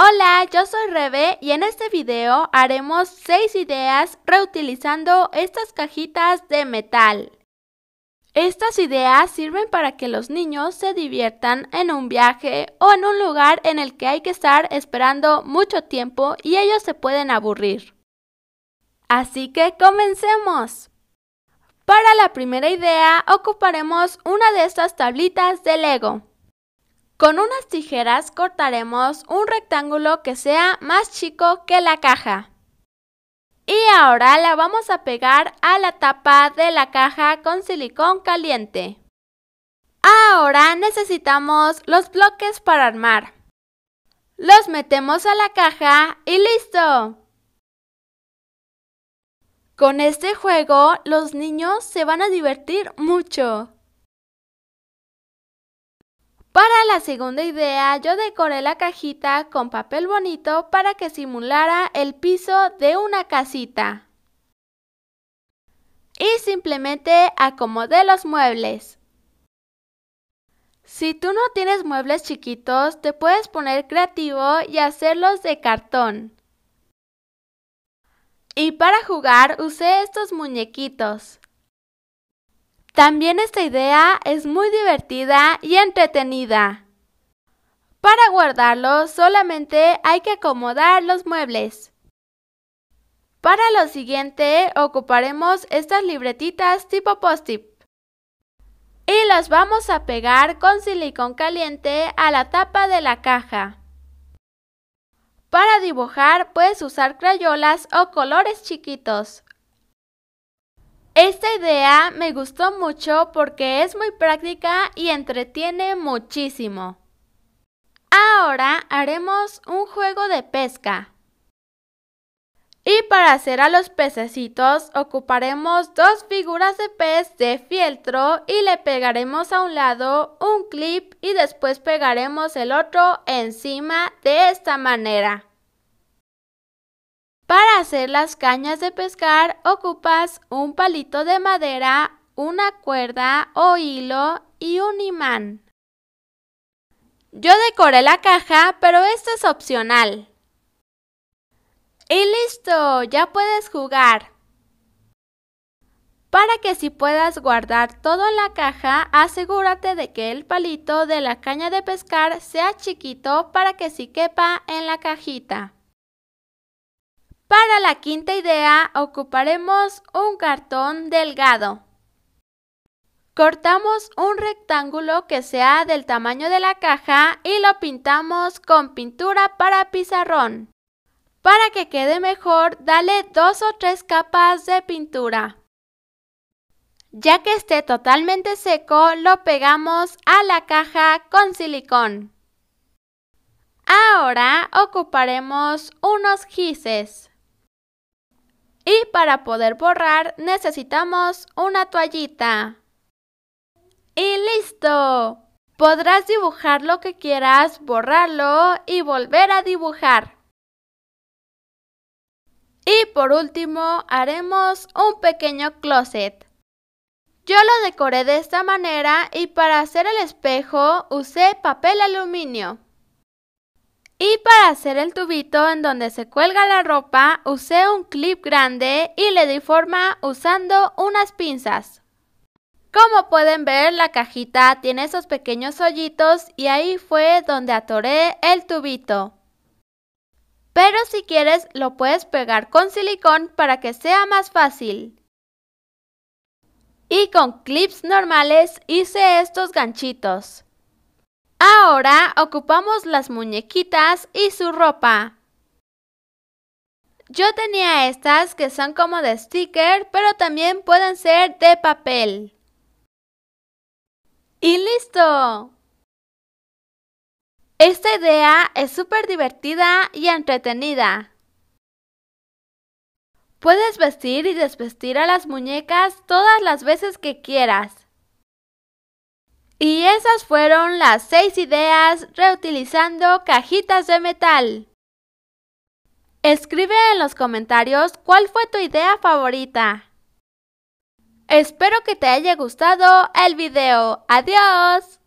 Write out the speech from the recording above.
Hola, yo soy Rebe y en este video haremos 6 ideas reutilizando estas cajitas de metal. Estas ideas sirven para que los niños se diviertan en un viaje o en un lugar en el que hay que estar esperando mucho tiempo y ellos se pueden aburrir. Así que comencemos. Para la primera idea ocuparemos una de estas tablitas de Lego. Con unas tijeras cortaremos un rectángulo que sea más chico que la caja. Y ahora la vamos a pegar a la tapa de la caja con silicón caliente. Ahora necesitamos los bloques para armar. Los metemos a la caja y listo. Con este juego los niños se van a divertir mucho. Para la segunda idea yo decoré la cajita con papel bonito para que simulara el piso de una casita. Y simplemente acomodé los muebles. Si tú no tienes muebles chiquitos, te puedes poner creativo y hacerlos de cartón. Y para jugar usé estos muñequitos. También esta idea es muy divertida y entretenida. Para guardarlo solamente hay que acomodar los muebles. Para lo siguiente ocuparemos estas libretitas tipo post-it y las vamos a pegar con silicón caliente a la tapa de la caja. Para dibujar puedes usar crayolas o colores chiquitos. Esta idea me gustó mucho porque es muy práctica y entretiene muchísimo. Ahora haremos un juego de pesca. Y para hacer a los pececitos ocuparemos dos figuras de pez de fieltro y le pegaremos a un lado un clip y después pegaremos el otro encima de esta manera. Para hacer las cañas de pescar ocupas un palito de madera, una cuerda o hilo y un imán. Yo decoré la caja, pero esto es opcional. Y listo, ya puedes jugar. Para que si puedas guardar todo en la caja, asegúrate de que el palito de la caña de pescar sea chiquito para que si quepa en la cajita. Para la quinta idea ocuparemos un cartón delgado. Cortamos un rectángulo que sea del tamaño de la caja y lo pintamos con pintura para pizarrón. Para que quede mejor, dale dos o tres capas de pintura. Ya que esté totalmente seco, lo pegamos a la caja con silicón. Ahora ocuparemos unos gises. Y para poder borrar necesitamos una toallita. ¡Y listo! Podrás dibujar lo que quieras, borrarlo y volver a dibujar. Y por último haremos un pequeño closet. Yo lo decoré de esta manera y para hacer el espejo usé papel aluminio. Y para hacer el tubito en donde se cuelga la ropa, usé un clip grande y le di forma usando unas pinzas. Como pueden ver, la cajita tiene esos pequeños hoyitos y ahí fue donde atoré el tubito. Pero si quieres, lo puedes pegar con silicón para que sea más fácil. Y con clips normales hice estos ganchitos. Ahora ocupamos las muñequitas y su ropa. Yo tenía estas que son como de sticker, pero también pueden ser de papel. ¡Y listo! Esta idea es súper divertida y entretenida. Puedes vestir y desvestir a las muñecas todas las veces que quieras. Y esas fueron las seis ideas reutilizando cajitas de metal. Escribe en los comentarios cuál fue tu idea favorita. Espero que te haya gustado el video. ¡Adiós!